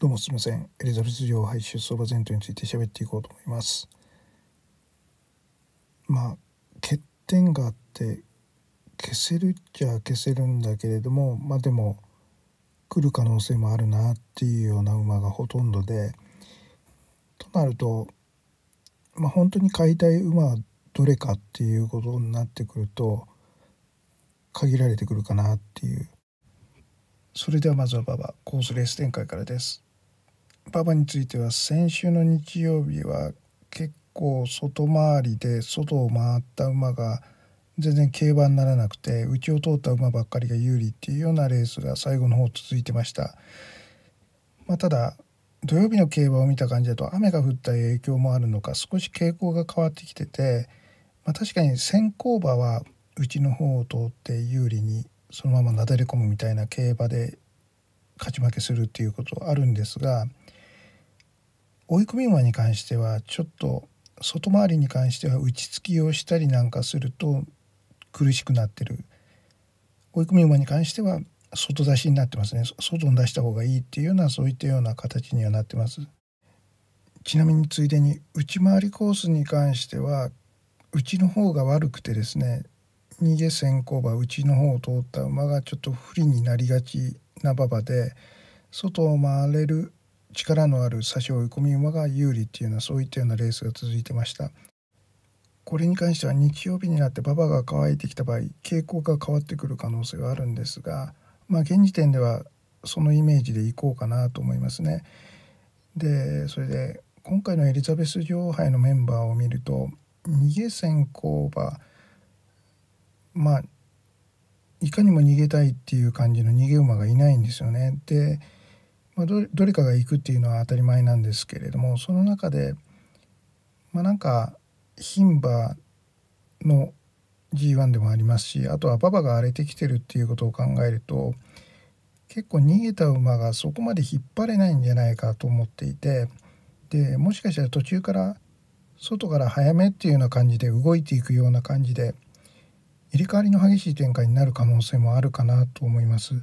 どうもすみません。エリザベス女王杯出相場前途について喋っていこうと思います。まあ、欠点があって、消せるっちゃ消せるんだけれども、まあでも、来る可能性もあるなっていうような馬がほとんどで、となると、まあ本当に買いたい馬はどれかっていうことになってくると、限られてくるかなっていう。それではまずは馬場コースレース展開からです。パパについては先週の日曜日は結構外回りで外を回った馬が全然競馬にならなくて内を通った馬ばっかりが有利っていうようなレースが最後の方続いてました。まあ、ただ土曜日の競馬を見た感じだと雨が降った影響もあるのか少し傾向が変わってきてて、まあ、確かに先行馬はうちの方を通って有利にそのままなだれ込むみたいな競馬で勝ち負けするっていうことはあるんですが追い込み馬に関してはちょっと外回りに関しては打ちつきをしたりなんかすると苦しくなってる追い込み馬に関しては外出しになってますね外に出した方がいいっていうようなそういったような形にはなってますちなみについでに内回りコースに関してはうちの方が悪くてですね逃げ先行馬うちの方を通った馬がちょっと不利になりがちな馬場で外を回れる力のある差し追い込み馬が有利っていうようなそういったようなレースが続いてましたこれに関しては日曜日になって馬場が乾いてきた場合傾向が変わってくる可能性はあるんですがまあ現時点ではそのイメージでいこうかなと思いますねでそれで今回のエリザベス女王杯のメンバーを見ると逃げ先行馬まあいかにも逃げたいっていう感じの逃げ馬がいないんですよねでまあ、どれかが行くっていうのは当たり前なんですけれどもその中でまあなんか牝馬の G1 でもありますしあとは馬場が荒れてきてるっていうことを考えると結構逃げた馬がそこまで引っ張れないんじゃないかと思っていてでもしかしたら途中から外から早めっていうような感じで動いていくような感じで入れ替わりの激しい展開になる可能性もあるかなと思います。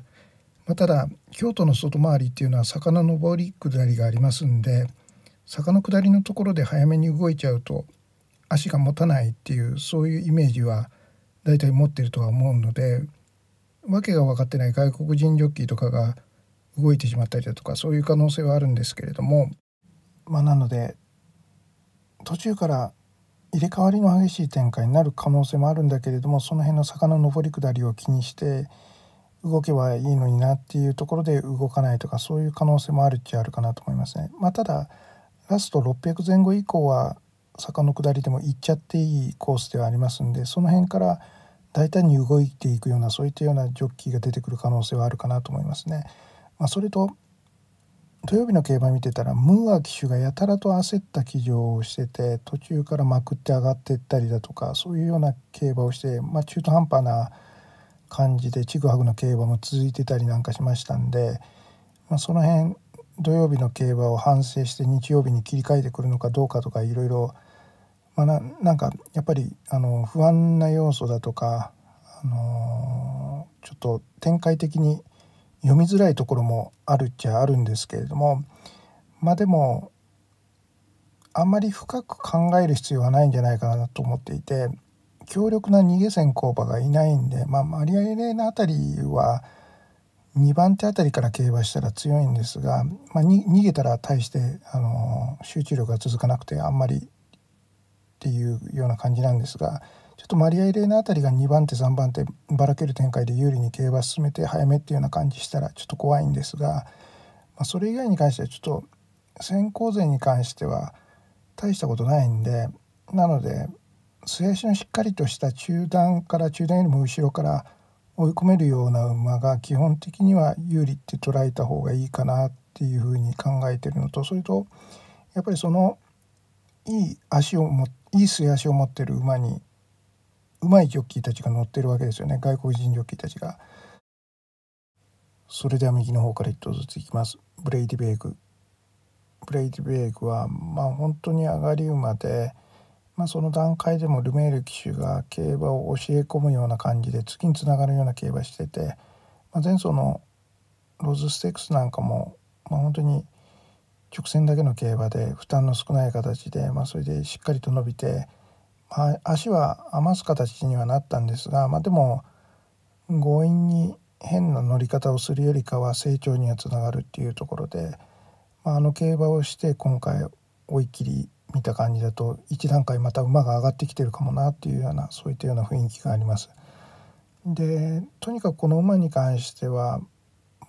まあ、ただ京都の外回りっていうのは坂の上り下りがありますんで坂の下りのところで早めに動いちゃうと足が持たないっていうそういうイメージは大体持ってるとは思うので訳が分かってない外国人ジョッキーとかが動いてしまったりだとかそういう可能性はあるんですけれどもまあなので途中から入れ替わりの激しい展開になる可能性もあるんだけれどもその辺の坂の上り下りを気にして動けばいいのになっていうところで動かないとかそういう可能性もあるっちゃあるかなと思いますね。まあ、ただラスト600前後以降は坂の下りでも行っちゃっていいコースではありますんでその辺から大胆に動いていくようなそういったようなジョッキーが出てくる可能性はあるかなと思いますね。まあ、それと土曜日の競馬見てたらムーア騎手がやたらと焦った騎乗をしてて途中からまくって上がっていったりだとかそういうような競馬をして、まあ、中途半端な感じでちぐはぐの競馬も続いてたりなんかしましたんで、まあ、その辺土曜日の競馬を反省して日曜日に切り替えてくるのかどうかとかいろいろなんかやっぱりあの不安な要素だとか、あのー、ちょっと展開的に読みづらいところもあるっちゃあるんですけれどもまあでもあんまり深く考える必要はないんじゃないかなと思っていて強力な逃げ線工場がいないんで、まあ、マリア・エレーナあたりは2番手あたりから競馬したら強いんですが、まあ、逃げたら大して、あの集中力が続かなくてあんまりっていうような感じなんですがちょっとマリア・エレーナあたりが2番手3番手ばらける展開で有利に競馬進めて早めっていうような感じしたらちょっと怖いんですが、まあ、それ以外に関してはちょっと先行勢に関しては大したことないんでなので末脚のしっかりとした中段から中段よりも後ろから追い込めるような馬が基本的には有利って捉えた方がいいかなっていうふうに考えてるのとそれとやっぱりそのいい足をもいい末足を持ってる馬にうまいジョッキーたちが乗ってるわけですよね外国人ジョッキーたちが。それでは右の方から1頭ずついきます。ブレイディベイクブレイディベイクはまあ本当に上がり馬で。まあ、その段階でもルメール騎手が競馬を教え込むような感じで次につながるような競馬してて、まあ、前走のロズステークスなんかも、まあ、本当に直線だけの競馬で負担の少ない形で、まあ、それでしっかりと伸びて、まあ、足は余す形にはなったんですが、まあ、でも強引に変な乗り方をするよりかは成長にはつながるっていうところで、まあ、あの競馬をして今回追い切り見た感じだと一段階また馬が上がってきてるかもなっていうようなそういったような雰囲気があります。でとにかくこの馬に関しては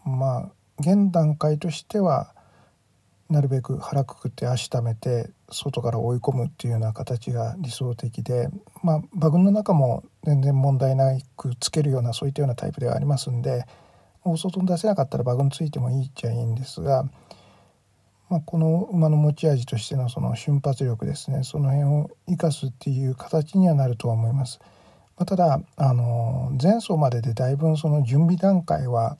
まあ現段階としてはなるべく腹くくって足ためて外から追い込むっていうような形が理想的で、まあ、馬群の中も全然問題なくつけるようなそういったようなタイプではありますんで大外に出せなかったら馬群ついてもいいっちゃいいんですが。まあ、この馬の持ち味としてのその瞬発力ですねその辺を生かすっていう形にはなるとは思います。まあ、ただあの前走まででだいぶその準備段階は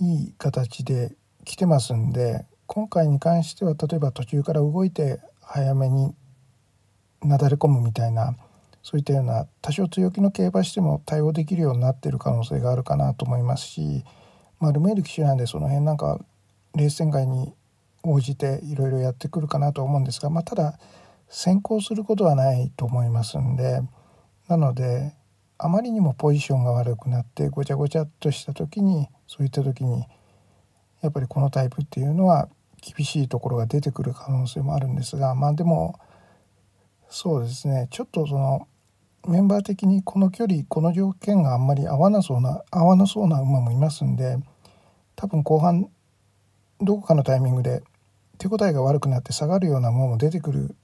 いい形で来てますんで今回に関しては例えば途中から動いて早めになだれ込むみたいなそういったような多少強気の競馬しても対応できるようになってる可能性があるかなと思いますし、まあ、ルメール騎手なんでその辺なんか冷戦外に応じていろいろやってくるかなと思うんですが、まあ、ただ先行することはないと思いますんでなのであまりにもポジションが悪くなってごちゃごちゃっとした時にそういった時にやっぱりこのタイプっていうのは厳しいところが出てくる可能性もあるんですがまあでもそうですねちょっとそのメンバー的にこの距離この条件があんまり合わなそうな合わなそうな馬もいますんで多分後半どこかのタイミングで手応えが悪くなって下がるようなものも出てくる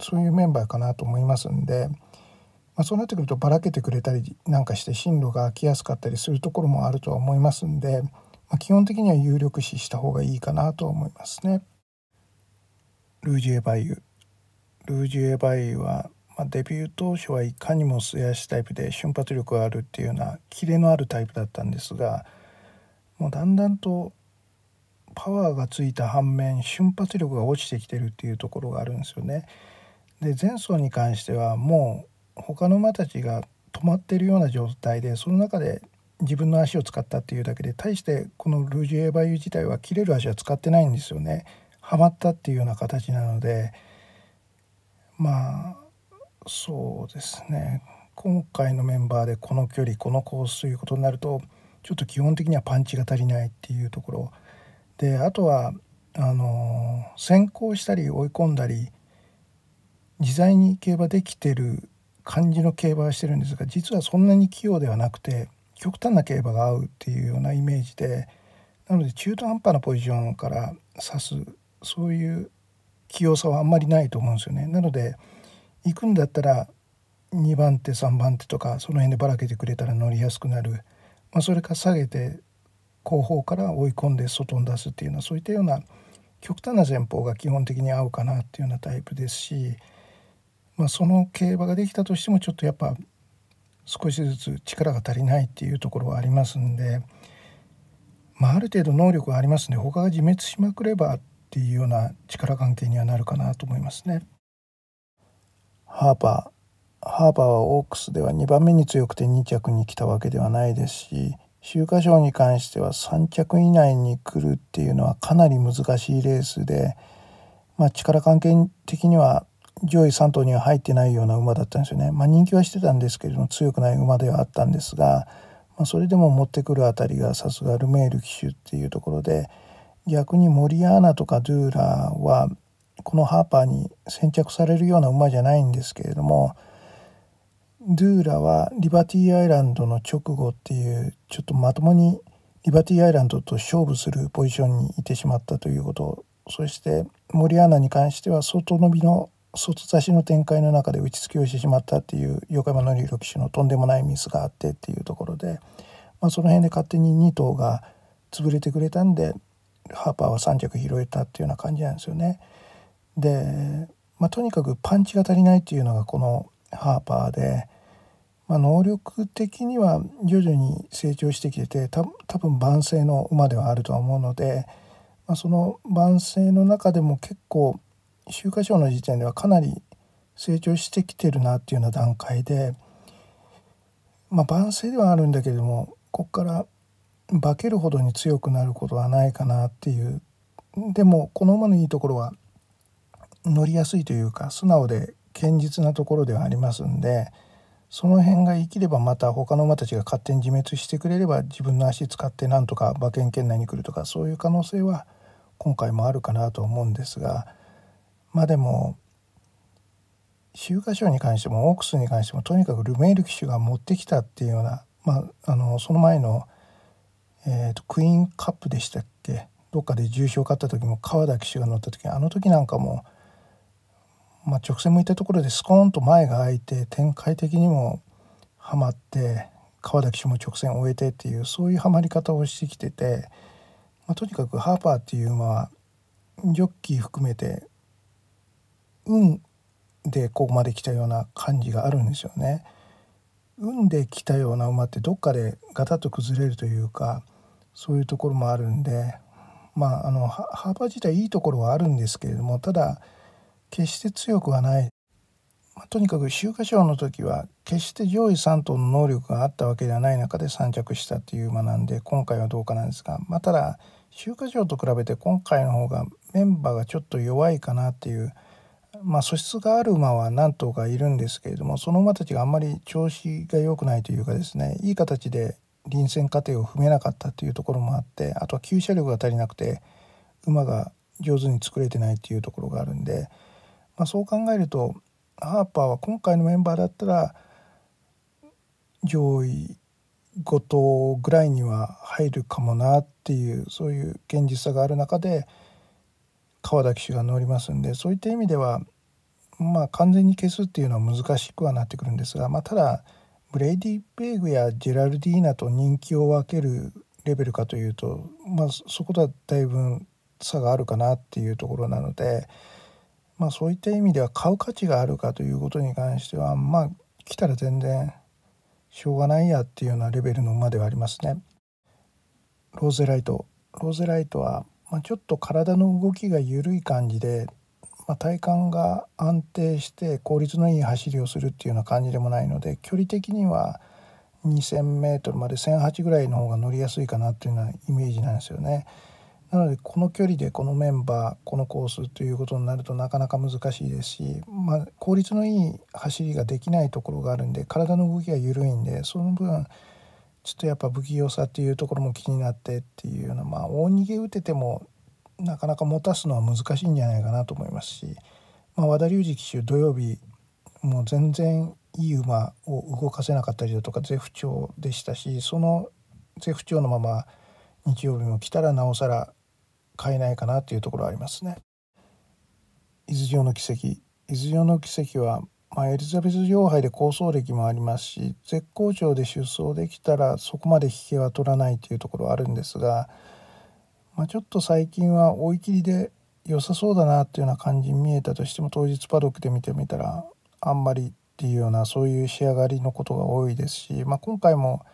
そういうメンバーかなと思いますんで、まあ、そうなってくるとばらけてくれたりなんかして進路が空きやすかったりするところもあるとは思いますんで、まあ、基本的には有力視した方がいいかなと思いますね。ルージュエバイユルージュエバイユは、まあ、デビュー当初はいかにも素足タイプで瞬発力があるっていうようなキレのあるタイプだったんですがもうだんだんとパワーがついた反面瞬発力が落ちてきてるっていうところがあるんですよね。で前走に関してはもう他の馬たちが止まってるような状態でその中で自分の足を使ったっていうだけで対してこのルージュ・エヴァユ自体は切れる足は使ってないんですよね。はまったっていうような形なのでまあそうですね今回のメンバーでこの距離このコースということになるとちょっと基本的にはパンチが足りないっていうところ。であとはあの先行したり追い込んだり自在に競馬できてる感じの競馬はしてるんですが実はそんなに器用ではなくて極端な競馬が合うっていうようなイメージでなので中途半端なポジションから指すそういう器用さはあんまりないと思うんですよね。なので行くんだったら2番手3番手とかその辺でばらけてくれたら乗りやすくなる、まあ、それか下げて後方から追い込んで外に出すっていうのはそういったような極端な前方が基本的に合うかなっていうようなタイプですし、まあ、その競馬ができたとしてもちょっとやっぱ少しずつ力が足りないっていうところはありますんで、まあ、ある程度能力がありますんで他が自滅しまくればっていうような力関係にはなるかなと思いますね。ハーパーハーバーはオークスでは2番目に強くて2着に来たわけではないですし秋華賞に関しては3着以内に来るっていうのはかなり難しいレースで、まあ、力関係的には上位3頭には入ってないような馬だったんですよね。まあ、人気はしてたんですけれども強くない馬ではあったんですが、まあ、それでも持ってくるあたりがさすがルメール騎手っていうところで逆にモリアーナとかドゥーラはこのハーパーに先着されるような馬じゃないんですけれども。ドゥーラはリバティアイランドの直後っていうちょっとまともにリバティアイランドと勝負するポジションにいてしまったということそしてモリアーナに関しては外伸びの外差しの展開の中で打ちつきをしてしまったっていう横山典弘騎手のとんでもないミスがあってっていうところで、まあ、その辺で勝手に2頭が潰れてくれたんでハーパーは3着拾えたっていうような感じなんですよね。で、まあ、とにかくパンチが足りないっていうのがこのハーパーで。まあ、能力的には徐々に成長してきてて多分万世の馬ではあるとは思うので、まあ、その万世の中でも結構秋華賞の時点ではかなり成長してきてるなっていうような段階で、まあ、万世ではあるんだけれどもここから化けるほどに強くなることはないかなっていうでもこの馬のいいところは乗りやすいというか素直で堅実なところではありますんで。その辺が生きればまた他の馬たちが勝手に自滅してくれれば自分の足使ってなんとか馬券圏内に来るとかそういう可能性は今回もあるかなと思うんですがまあでも秋華賞に関してもオークスに関してもとにかくルメール騎手が持ってきたっていうような、まあ、あのその前の、えーと、クイーンカップでしたっけどっかで重賞を勝った時も川田騎手が乗った時あの時なんかもまあ、直線向いたところでスコーンと前が開いて展開的にもはまって川田騎手も直線を終えてっていうそういうはまり方をしてきてて、まあ、とにかくハーパーっていう馬はジョッキー含めて運でここまで来たような感じがあるんですよね。運で来たような馬ってどっかでガタッと崩れるというかそういうところもあるんでまああのハーパー自体いいところはあるんですけれどもただ決して強くはないまとにかく秋華賞の時は決して上位3頭の能力があったわけではない中で3着したっていう馬なんで今回はどうかなんですが、まあ、ただ秋華賞と比べて今回の方がメンバーがちょっと弱いかなっていう、まあ、素質がある馬は何頭かいるんですけれどもその馬たちがあんまり調子が良くないというかですねいい形で臨戦過程を踏めなかったっていうところもあってあとは急車力が足りなくて馬が上手に作れてないっていうところがあるんで。まあ、そう考えるとハーパーは今回のメンバーだったら上位5頭ぐらいには入るかもなっていうそういう現実さがある中で川田騎手が乗りますんでそういった意味ではまあ完全に消すっていうのは難しくはなってくるんですが、まあ、ただブレイディ・ベーグやジェラルディーナと人気を分けるレベルかというと、まあ、そこだはだいぶ差があるかなっていうところなので。まあ、そういった意味では買う価値があるかということに関してはまあ来たら全然しょうがないやっていうようなレベルの馬ではありますね。ローゼライトローゼライトは、まあ、ちょっと体の動きが緩い感じで、まあ、体幹が安定して効率のいい走りをするっていうような感じでもないので距離的には 2,000m まで1,008ぐらいの方が乗りやすいかなっていうようなイメージなんですよね。なのでこの距離でこのメンバーこのコースということになるとなかなか難しいですし、まあ、効率のいい走りができないところがあるんで体の動きが緩いんでその分ちょっとやっぱ不器用さっていうところも気になってっていうようなまあ大逃げ打ててもなかなか持たすのは難しいんじゃないかなと思いますし、まあ、和田龍二騎手土曜日もう全然いい馬を動かせなかったりだとか絶不調でしたしその絶不調のまま日曜日も来たらなおさら買えないかなというところありますね。伊豆城の奇跡伊豆城の奇跡は、まあ、エリザベス女王杯で構想歴もありますし絶好調で出走できたらそこまで引けは取らないというところはあるんですが、まあ、ちょっと最近は追い切りで良さそうだなっていうような感じに見えたとしても当日パドックで見てみたらあんまりっていうようなそういう仕上がりのことが多いですし、まあ、今回も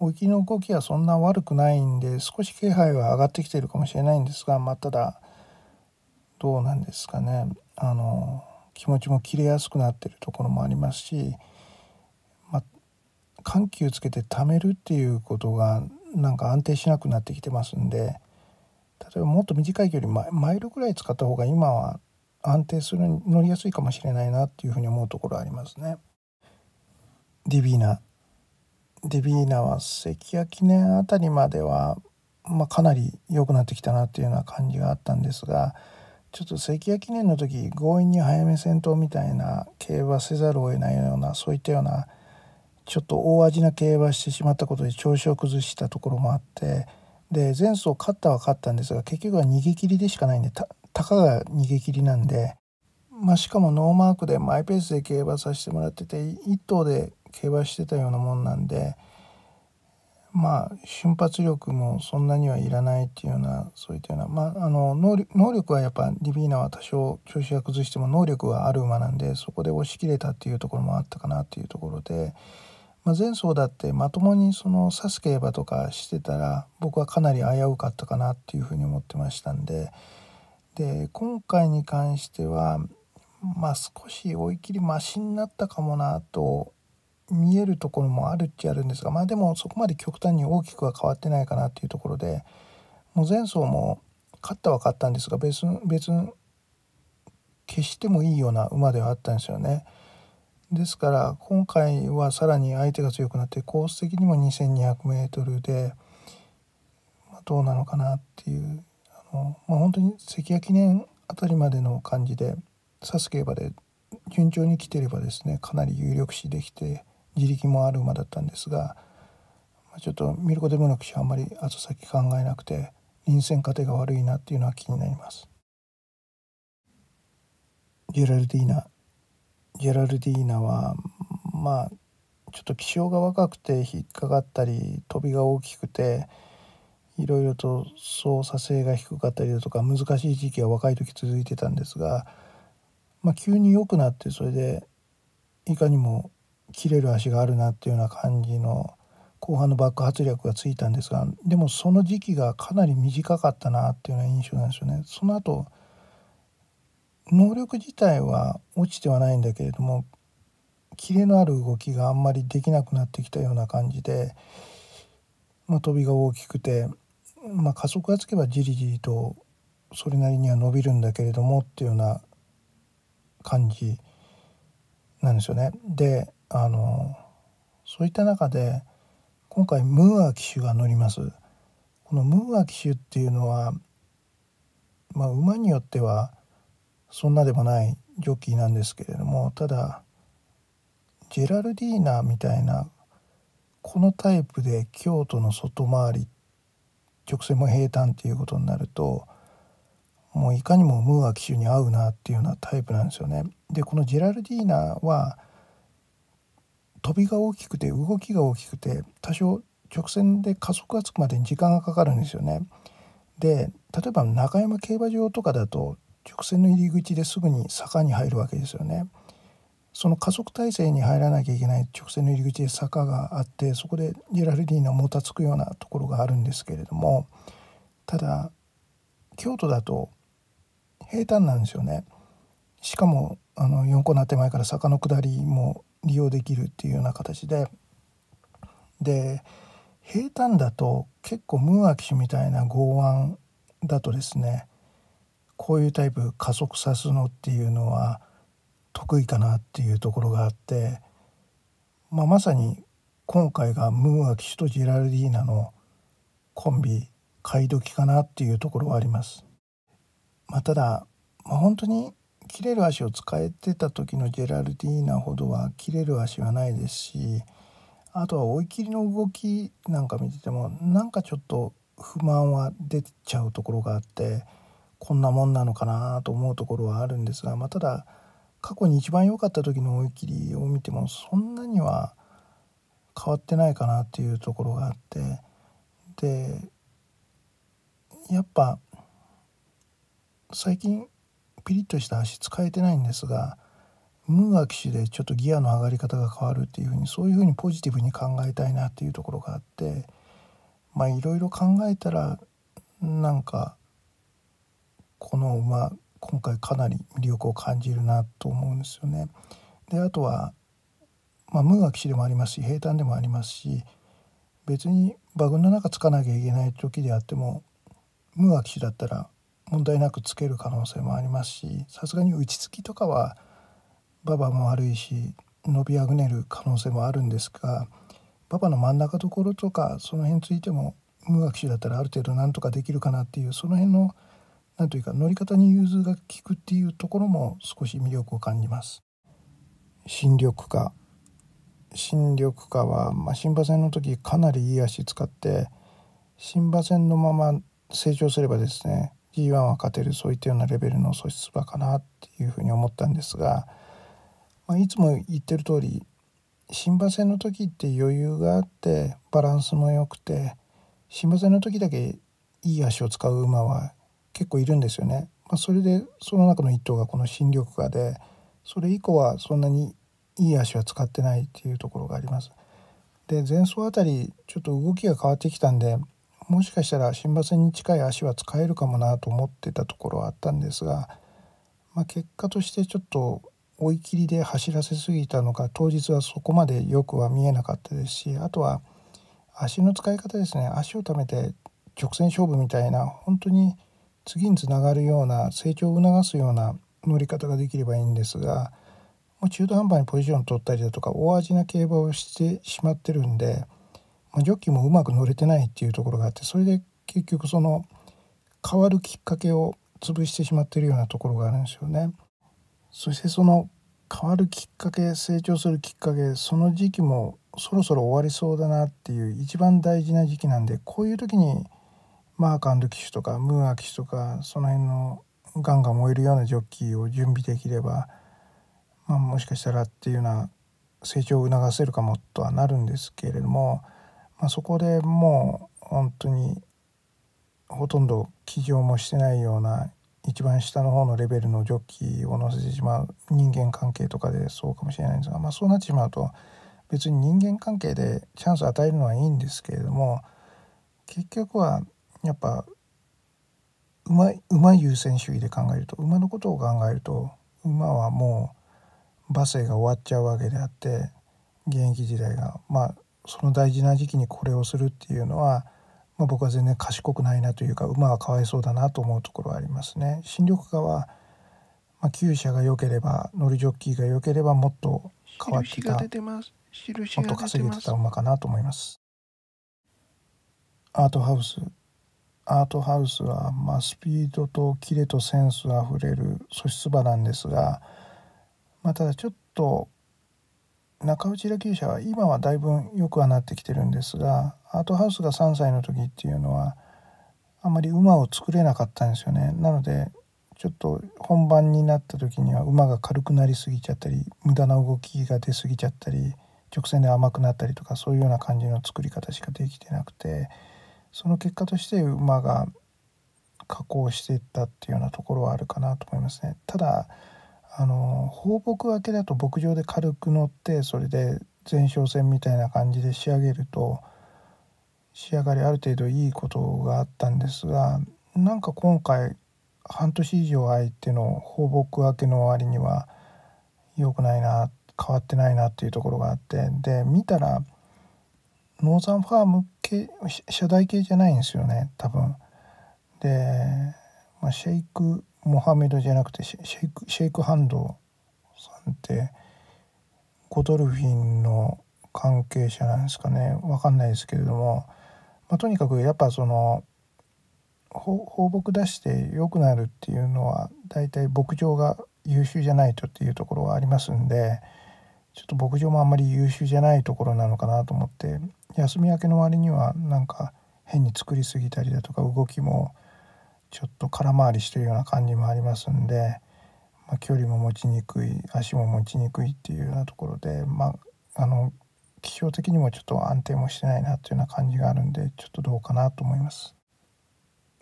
沖の動きはそんな悪くないんで少し気配は上がってきているかもしれないんですが、まあ、ただどうなんですかねあの気持ちも切れやすくなってるところもありますし、まあ、緩急つけて貯めるっていうことがなんか安定しなくなってきてますんで例えばもっと短い距離マイルぐらい使った方が今は安定する乗りやすいかもしれないなっていうふうに思うところありますね。ディビーナディビーナは関谷記念あたりまでは、まあ、かなり良くなってきたなというような感じがあったんですがちょっと関谷記念の時強引に早め戦闘みたいな競馬せざるを得ないようなそういったようなちょっと大味な競馬してしまったことで調子を崩したところもあってで前走勝ったは勝ったんですが結局は逃げ切りでしかないんでたかが逃げ切りなんで、まあ、しかもノーマークでマイペースで競馬させてもらってて1頭で競馬してたようなもんなんでまあ瞬発力もそんなにはいらないっていうようなそういったような、まあ、あの能力はやっぱディビーナは多少調子が崩しても能力はある馬なんでそこで押し切れたっていうところもあったかなっていうところで。まあ、前走だってまともにその指す競馬とかしてたら僕はかなり危うかったかなっていうふうに思ってましたんでで今回に関してはまあ少し追い切りマシになったかもなと見えるところもあるっちゃあるんですがまあでもそこまで極端に大きくは変わってないかなっていうところでもう前走も勝ったは勝ったんですが別別決してもいいような馬ではあったんですよね。ですから今回はさらに相手が強くなってコース的にも 2200m で、まあ、どうなのかなっていうあの、まあ、本当に関谷記念あたりまでの感じで指す競馬で順調に来てればですねかなり有力視できて自力もある馬だったんですがまちょっとミルコ・デモの騎手はあんまり後先考えなくて臨戦過程が悪いなっていうのは気になります。ジェラルディーナジェラルディーナはまあちょっと気性が若くて引っかかったり飛びが大きくていろいろと操作性が低かったりだとか難しい時期は若い時続いてたんですが、まあ、急に良くなってそれでいかにも切れる足があるなっていうような感じの後半の爆発力がついたんですがでもその時期がかなり短かったなっていうような印象なんですよね。その後能力自体は落ちてはないんだけれどもキレのある動きがあんまりできなくなってきたような感じで、まあ、飛びが大きくて、まあ、加速がつけばじりじりとそれなりには伸びるんだけれどもっていうような感じなんですよね。であのそういった中で今回ムーア騎手が乗ります。このムーア騎手っていうのは、まあ、馬によってはそんなでもないジョッキーなんですけれどもただジェラルディーナみたいなこのタイプで京都の外回り直線も平坦っていうことになるともういかにもムーア騎手に合うなっていうようなタイプなんですよね。でこのジェラルディーナは飛びが大きくて動きが大きくて多少直線で加速がつくまでに時間がかかるんですよね。で例えば中山競馬場とかだと直線の入り口ですぐに坂に入るわけですよね。その加速体制に入らなきゃいけない直線の入り口で坂があってそこでジェラルディーナもたつくようなところがあるんですけれどもただ京都だと平坦なんですよね。しかもあの4コーナー手前から坂の下りも利用できるっていうような形でで平坦だと結構ムーア騎手みたいな剛腕だとですねこういうタイプ加速さすのっていうのは得意かなっていうところがあって、まあ、まさに今回がムーア騎手とジェラルディーナのコンビ買い時かなっていうところはあります。まあ、ただ、まあ、本当に切れる足を使えてた時のジェラルディーナほどは切れる足はないですしあとは追い切りの動きなんか見ててもなんかちょっと不満は出ちゃうところがあってこんなもんなのかなと思うところはあるんですが、まあ、ただ過去に一番良かった時の追い切りを見てもそんなには変わってないかなっていうところがあってでやっぱ最近ピリッとした足使えてないんですが無ア騎士でちょっとギアの上がり方が変わるっていうふうにそういうふうにポジティブに考えたいなっていうところがあってまあいろいろ考えたらなんかこの馬今回かなり魅力を感じるなと思うんですよね。であとは、まあ、無ア騎士でもありますし平坦でもありますし別に馬群の中つかなきゃいけない時であっても無ア騎士だったら問題なくつける可能性もありますしさすがに打ち付きとかはババも悪いし伸びあぐねる可能性もあるんですがババの真ん中ところとかその辺ついても無学習だったらある程度なんとかできるかなっていうその辺の何というか乗り方に融通が効くっていうところも少し魅力を感じます。新緑化新緑化は、まあ、新馬戦の時かなりいい足使って新馬戦のまま成長すればですね G1 は勝てるそういったようなレベルの素質馬かなっていうふうに思ったんですが、まあ、いつも言ってる通り新馬戦の時って余裕があってバランスも良くて新馬戦の時だけいい足を使う馬は結構いるんですよね。まあ、それでその中の1頭がこの新緑化でそれ以降はそんなにいい足は使ってないっていうところがあります。で前走あたりちょっと動きが変わってきたんでもしかしたら新馬戦に近い足は使えるかもなと思ってたところはあったんですが、まあ、結果としてちょっと追い切りで走らせすぎたのか当日はそこまでよくは見えなかったですしあとは足の使い方ですね足をためて直線勝負みたいな本当に次につながるような成長を促すような乗り方ができればいいんですがもう中途半端にポジション取ったりだとか大味な競馬をしてしまってるんで。まジョッキーもうまく乗れてないっていうところがあってそれで結局その変わるきっかけを潰してしまってるようなところがあるんですよね。そしてその変わるきっかけ成長するきっかけその時期もそろそろ終わりそうだなっていう一番大事な時期なんでこういう時にマーカンド騎手とかムーア騎手とかその辺のガンガン燃えるようなジョッキーを準備できれば、まあ、もしかしたらっていうような成長を促せるかもとはなるんですけれどもまあ、そこでもう本当にほとんど起業もしてないような一番下の方のレベルのジョッキーを乗せてしまう人間関係とかでそうかもしれないんですが、まあ、そうなってしまうと別に人間関係でチャンスを与えるのはいいんですけれども結局はやっぱ馬馬優先主義で考えると馬のことを考えると馬はもう馬生が終わっちゃうわけであって現役時代がまあその大事な時期にこれをするっていうのは、まあ、僕は全然賢くないなというか馬はかわいそうだなと思うところはありますね。新緑化は、まあ、厩舎が良ければ乗りジョッキーが良ければもっと変わってたもっと稼げてた馬かなと思います。アートハウスアートハウスは、まあ、スピードとキレとセンスあふれる素質馬なんですが、まあ、ただちょっと中内野球者は今はだいぶ良くはなってきてるんですがアートハウスが3歳の時っていうのはあんまり馬を作れなかったんですよねなのでちょっと本番になった時には馬が軽くなりすぎちゃったり無駄な動きが出すぎちゃったり直線で甘くなったりとかそういうような感じの作り方しかできてなくてその結果として馬が加工していったっていうようなところはあるかなと思いますね。ただあの放牧明けだと牧場で軽く乗ってそれで前哨戦みたいな感じで仕上げると仕上がりある程度いいことがあったんですがなんか今回半年以上空いての放牧明けの割には良くないな変わってないなっていうところがあってで見たらノーザンファーム系車台系じゃないんですよね多分。で、まあ、シェイクモハメドじゃなくてシェイクシェイクハンドさんってゴドルフィンの関係者なんですかね分かんないですけれども、まあ、とにかくやっぱその放牧出して良くなるっていうのは大体牧場が優秀じゃないとっていうところはありますんでちょっと牧場もあんまり優秀じゃないところなのかなと思って休み明けの割にはなんか変に作りすぎたりだとか動きもちょっと空回りしてるような感じもありますんで、まあ、距離も持ちにくい足も持ちにくいっていうようなところで、まあ、あの気象的にもちょっと安定もしてないなっていうような感じがあるんでちょっとどうかなと思います。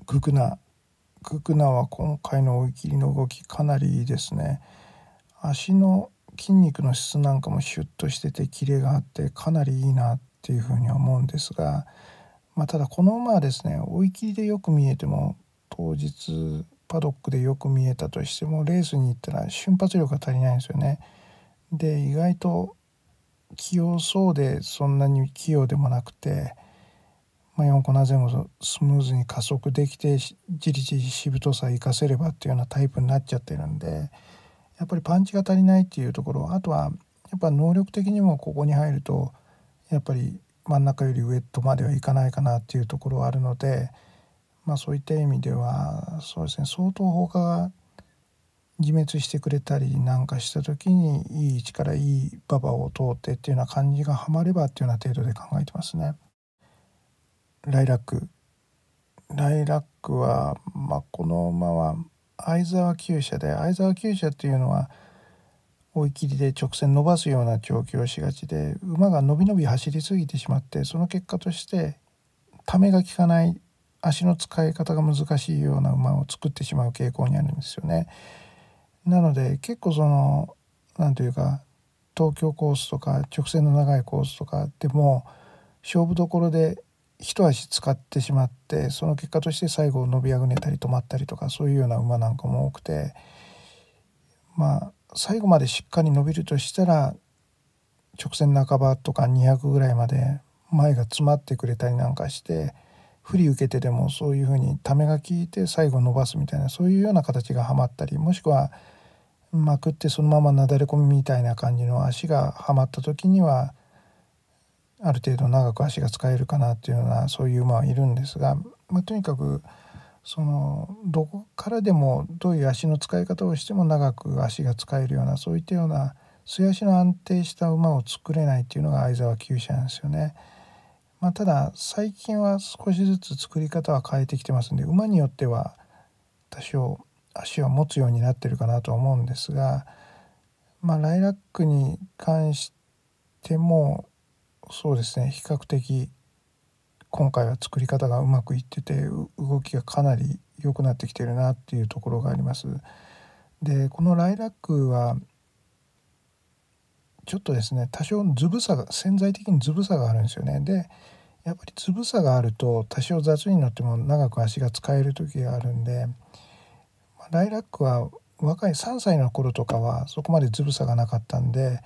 グクナグクナは今回の追い切りの動きかなりいいですね。足の筋肉の質なんかもシュッとしててキレがあってかなりいいなっていうふうに思うんですが、まあ、ただこの馬はですね追い切りでよく見えても当日パドックでよく見えたとしてもレースに行ったら瞬発力が足りないんですよね。で意外と器用そうでそんなに器用でもなくて、まあ、4コーナー前後スムーズに加速できてじりじりしぶとさ生かせればっていうようなタイプになっちゃってるんでやっぱりパンチが足りないっていうところあとはやっぱ能力的にもここに入るとやっぱり真ん中よりウエットまではいかないかなっていうところはあるので。まあ、そういった意味ではそうですね相当放火が自滅してくれたりなんかした時にいい位置からいい馬場を通ってっていうような感じがはまればっていうような程度で考えてますね。ライラックライラックは、まあ、この馬は相沢厩舎で相沢厩舎っていうのは追い切りで直線伸ばすような調教をしがちで馬が伸び伸び走りすぎてしまってその結果としてためが効かない足の使い方が難しいような馬を作ってしまう傾向にあるんですよね。なので結構その何というか東京コースとか直線の長いコースとかでも勝負どころで一足使ってしまってその結果として最後伸びあぐねたり止まったりとかそういうような馬なんかも多くてまあ最後までしっかり伸びるとしたら直線半ばとか200ぐらいまで前が詰まってくれたりなんかして。振り受けてでもそういうふうにためが効いて最後伸ばすみたいなそういうような形がはまったりもしくはまくってそのままなだれ込みみたいな感じの足がはまった時にはある程度長く足が使えるかなっていうようなそういう馬はいるんですが、まあ、とにかくそのどこからでもどういう足の使い方をしても長く足が使えるようなそういったような素足の安定した馬を作れないっていうのが相沢厩舎なんですよね。まあ、ただ最近は少しずつ作り方は変えてきてますんで馬によっては多少足を持つようになってるかなと思うんですが、まあ、ライラックに関してもそうですね比較的今回は作り方がうまくいってて動きがかなり良くなってきてるなっていうところがあります。でこのライラックはちょっとですね多少ずぶさが潜在的にずぶさがあるんですよね。でやっぱりつぶさがあると多少雑になっても長く足が使える時があるんで、まライラックは若い3歳の頃とかはそこまでつぶさがなかったんで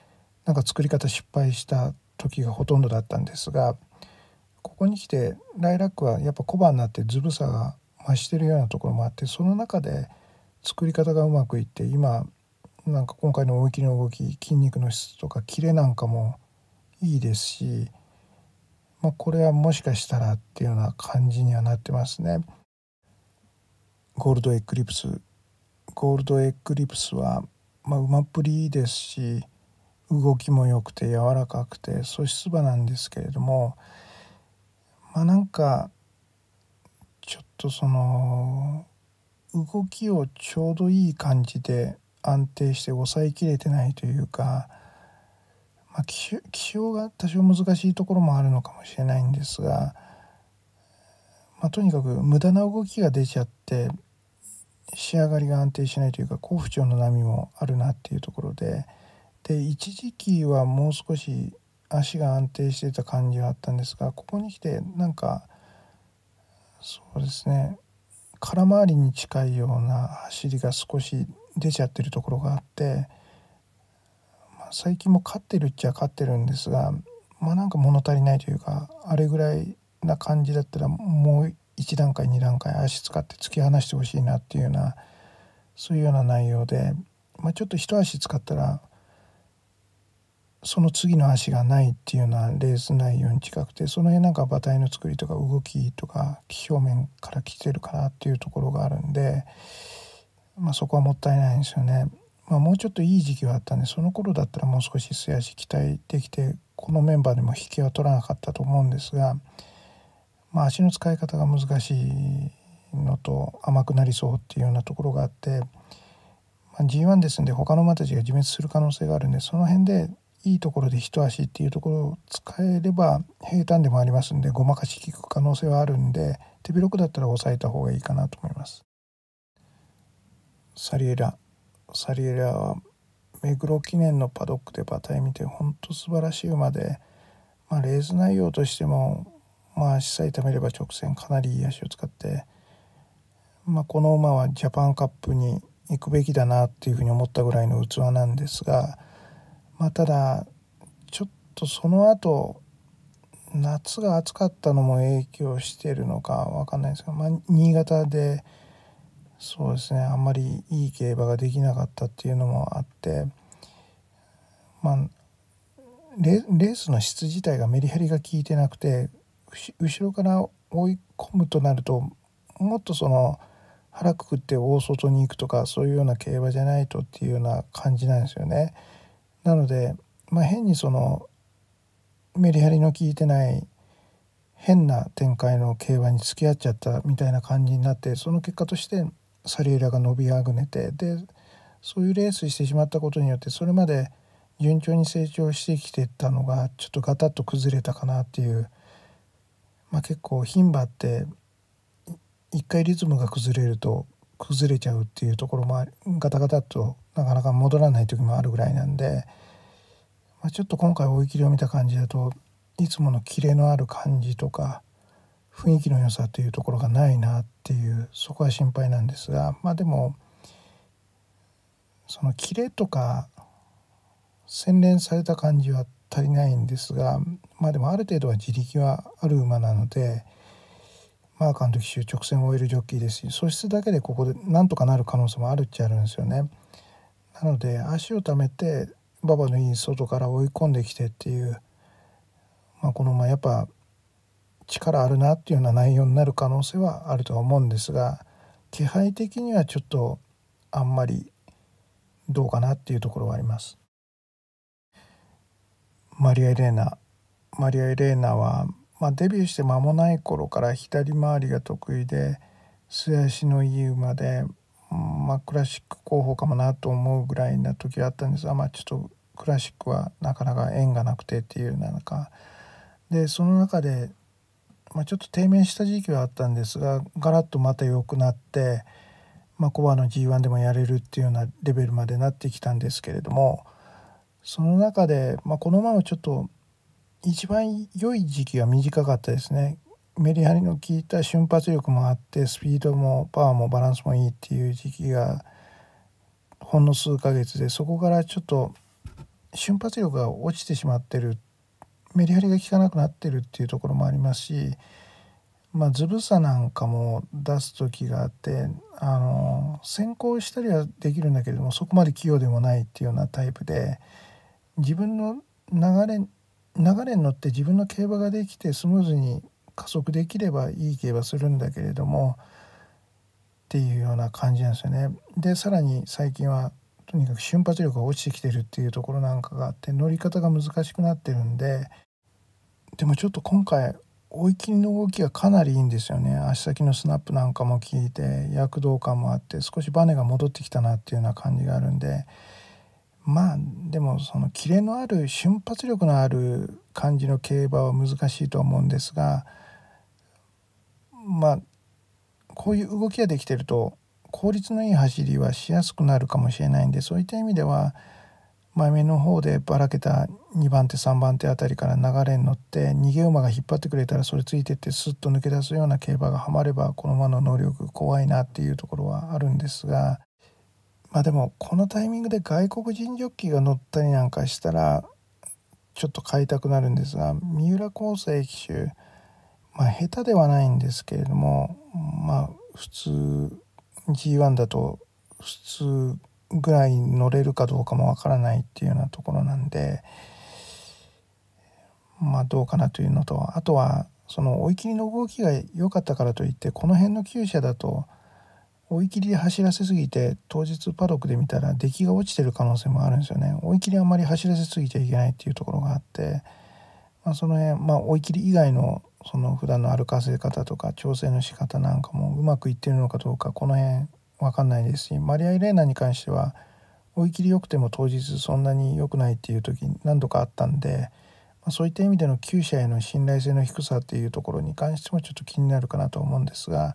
なんか作り方失敗した時がほとんどだったんですがここに来てライラックはやっぱ小判になってずぶさが増してるようなところもあってその中で作り方がうまくいって今なんか今回の大雪の動き筋肉の質とかキレなんかもいいですしまあ、これはもしかしたらっていうような感じにはなってますね。ゴールドエクリプスゴールドエクリプスは、まあ、馬っぷりいいですし動きも良くて柔らかくて素質馬なんですけれどもまあなんかちょっとその動きをちょうどいい感じで安定して抑えきれてないというかまあ、気象が多少難しいところもあるのかもしれないんですが、まあ、とにかく無駄な動きが出ちゃって仕上がりが安定しないというか好不調の波もあるなっていうところでで一時期はもう少し足が安定してた感じはあったんですがここに来てなんかそうですね空回りに近いような走りが少し出ちゃってるところがあって。最近も飼ってるっちゃ飼ってるんですがまあなんか物足りないというかあれぐらいな感じだったらもう1段階2段階足使って突き放してほしいなっていうようなそういうような内容で、まあ、ちょっと一足使ったらその次の足がないっていうようなレース内容に近くてその辺なんか馬体の作りとか動きとか気表面から来てるかなっていうところがあるんで、まあ、そこはもったいないんですよね。まあ、もうちょっといい時期はあったんでその頃だったらもう少し素足期待できてこのメンバーでも引けは取らなかったと思うんですが、まあ、足の使い方が難しいのと甘くなりそうっていうようなところがあって、まあ、G1 ですんで他の馬たちが自滅する可能性があるんでその辺でいいところで一足っていうところを使えれば平坦でもありますんでごまかし効く可能性はあるんで手広くだったら抑えた方がいいかなと思います。サリエラサリエラは目黒記念のパドックで馬体見てほんと素晴らしい馬で、まあ、レース内容としても、まあ、足さえ痛めれば直線かなりいい足を使って、まあ、この馬はジャパンカップに行くべきだなっていうふうに思ったぐらいの器なんですが、まあ、ただちょっとその後夏が暑かったのも影響してるのか分かんないですが、まあ、新潟で。そうですねあんまりいい競馬ができなかったっていうのもあってまあレースの質自体がメリハリが効いてなくて後ろから追い込むとなるともっとその腹くくって大外に行くとかそういうような競馬じゃないとっていうような感じなんですよね。なので、まあ、変にそのメリハリの効いてない変な展開の競馬に付き合っちゃったみたいな感じになってその結果としてサリエラが伸びあぐねてでそういうレースしてしまったことによってそれまで順調に成長してきてたのがちょっとガタッと崩れたかなっていう、まあ、結構牝馬って一回リズムが崩れると崩れちゃうっていうところもガタガタとなかなか戻らない時もあるぐらいなんで、まあ、ちょっと今回追い切りを見た感じだといつものキレのある感じとか雰囲気の良さというところがないなっていうそこは心配なんですがまあでもそのキレとか洗練された感じは足りないんですがまあでもある程度は自力はある馬なのでまあ監督衆直線を終えるジョッキーですし素質だけでここでなんとかなる可能性もあるっちゃあるんですよね。なので足をためて馬場のいい外から追い込んできてっていう、まあ、このまやっぱ力あるなっていうような内容になる可能性はあるとは思うんですが気配的にはちょっとあんまりどうかなっていうところはあります。マリア・エレーナマリア・エレーナは、まあ、デビューして間もない頃から左回りが得意で素足のいい馬で、まあ、クラシック候補かもなと思うぐらいな時があったんですが、まあ、ちょっとクラシックはなかなか縁がなくてっていうような中でその中でまあ、ちょっと低迷した時期はあったんですがガラッとまた良くなって、まあ、コバの G1 でもやれるっていうようなレベルまでなってきたんですけれどもその中で、まあ、このままちょっと一番良い時期が短かったですねメリハリの効いた瞬発力もあってスピードもパワーもバランスもいいっていう時期がほんの数ヶ月でそこからちょっと瞬発力が落ちてしまってるメリハリが効かなくなってるっていうところもありますしまあずぶさなんかも出す時があってあの先行したりはできるんだけれどもそこまで器用でもないっていうようなタイプで自分の流れ流れに乗って自分の競馬ができてスムーズに加速できればいい競馬するんだけれどもっていうような感じなんですよね。でさらに最近はとにかく瞬発力が落ちてきてるっていうところなんかがあって乗り方が難しくなってるんででもちょっと今回追い切りの動きがかなりいいんですよね足先のスナップなんかも効いて躍動感もあって少しバネが戻ってきたなっていうような感じがあるんでまあでもそのキレのある瞬発力のある感じの競馬は難しいと思うんですがまあこういう動きができてると効率のいい走りはしやすくなるかもしれないんでそういった意味では前目の方でばらけた2番手3番手あたりから流れに乗って逃げ馬が引っ張ってくれたらそれついてってスッと抜け出すような競馬がはまればこの馬の能力怖いなっていうところはあるんですがまあでもこのタイミングで外国人ジョッキーが乗ったりなんかしたらちょっと買いたくなるんですが三浦康生騎手まあ下手ではないんですけれどもまあ普通 G1 だと普通ぐらい乗れるかどうかもわからないっていうようなところなんでまあどうかなというのとあとはその追い切りの動きが良かったからといってこの辺の厩舎だと追い切りで走らせすぎて当日パドックで見たら出来が落ちてる可能性もあるんですよね追い切りあんまり走らせすぎちゃいけないっていうところがあって、まあ、その辺、まあ、追い切り以外のその普段の歩かせ方とか調整の仕方なんかもうまくいってるのかどうかこの辺分かんないですしマリア・イレーナに関しては追い切り良くても当日そんなに良くないっていう時何度かあったんで、まあ、そういった意味での厩舎への信頼性の低さっていうところに関してもちょっと気になるかなと思うんですが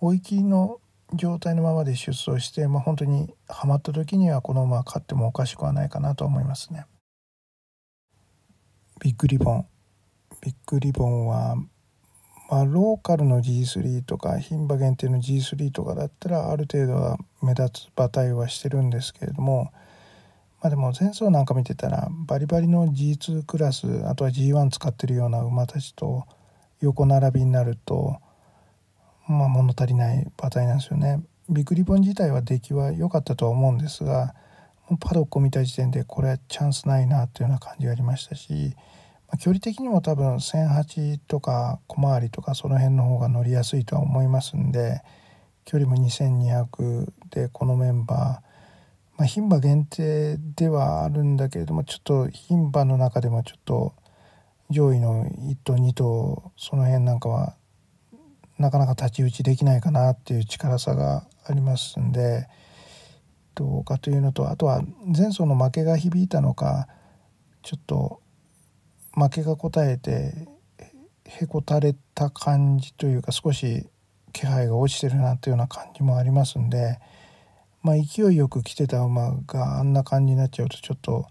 追い切りの状態のままで出走して、まあ、本当にはまった時にはこの馬勝ってもおかしくはないかなと思いますね。ビッグリボンビッグリボンはまあ、ローカルの G3 とか牝馬限定の G3 とかだったらある程度は目立つ馬体はしてるんですけれども、まあ、でも前走なんか見てたらバリバリの G2 クラスあとは G1 使ってるような馬たちと横並びになると、まあ、物足りない馬体なんですよね。ビッグリボン自体は出来は良かったとは思うんですがパドックを見た時点でこれはチャンスないなっていうような感じがありましたし。距離的にも多分1008とか小回りとかその辺の方が乗りやすいとは思いますんで距離も2200でこのメンバーまあ、牝馬限定ではあるんだけれどもちょっと牝馬の中でもちょっと上位の1頭2頭その辺なんかはなかなか太刀打ちできないかなっていう力差がありますんでどうかというのとあとは前走の負けが響いたのかちょっと負けが答えてへこたれた感じというか少し気配が落ちてるなというような感じもありますんで、まあ、勢いよく来てた馬があんな感じになっちゃうとちょっと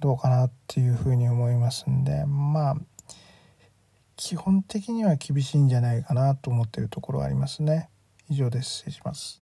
どうかなっていうふうに思いますんでまあ基本的には厳しいんじゃないかなと思ってるところはありますね。以上です失礼します。